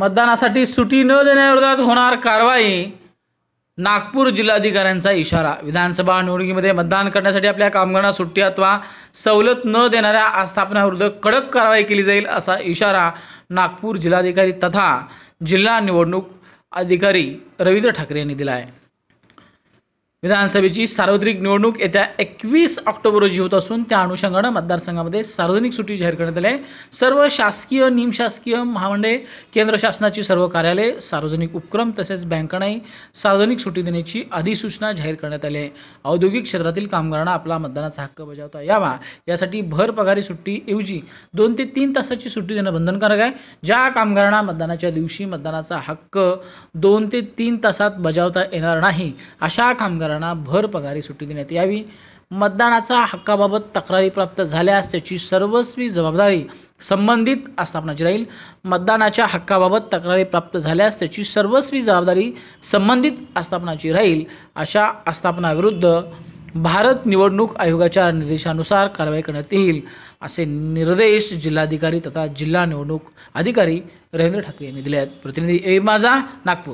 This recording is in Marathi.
मतदानासाठी सुटी न देण्याविरोधात होणार कारवाई नागपूर जिल्हाधिकाऱ्यांचा इशारा विधानसभा निवडणुकीमध्ये मतदान करण्यासाठी आपल्या कामगारांना सुट्टी अथवा सवलत न देणाऱ्या आस्थापनाविरुद्ध कडक कारवाई केली जाईल असा इशारा नागपूर जिल्हाधिकारी तथा जिल्हा निवडणूक अधिकारी रवींद्र ठाकरे यांनी दिला आहे विधानसभेची सार्वत्रिक निवडणूक येत्या एकवीस ऑक्टोबर रोजी होत असून त्या अनुषंगानं मतदारसंघामध्ये सार्वजनिक सुट्टी जाहीर करण्यात आली आहे सर्व शासकीय निमशासकीय महामंडळे केंद्र शासनाची सर्व कार्यालय सार्वजनिक उपक्रम तसेच बँकांनाही सार्वजनिक सुट्टी देण्याची अधिसूचना जाहीर करण्यात आली आहे औद्योगिक क्षेत्रातील कामगारांना आपला मतदानाचा हक्क बजावता यावा यासाठी भर पगारी सुट्टीऐवजी दोन ते तीन तासाची सुट्टी देणं बंधनकारक आहे ज्या कामगारांना मतदानाच्या दिवशी मतदानाचा हक्क दोन ते तीन तासात बजावता येणार नाही अशा कामगारांना कर्मचाऱ्यांना भर पगारी सुट्टी देण्यात यावी मतदानाचा हक्काबाबत तक्रारी प्राप्त झाल्यास त्याची सर्वस्वी जबाबदारी संबंधित आस्थापनाची राहील मतदानाच्या हक्काबाबत तक्रारी प्राप्त झाल्यास त्याची सर्वस्वी जबाबदारी संबंधित आस्थापनाची राहील अशा आस्थापनाविरुद्ध भारत निवडणूक आयोगाच्या निर्देशानुसार कारवाई करण्यात येईल असे निर्देश जिल्हाधिकारी तथा जिल्हा निवडणूक अधिकारी रवींद्र ठाकरे यांनी दिले आहेत प्रतिनिधी ए माझा नागपूर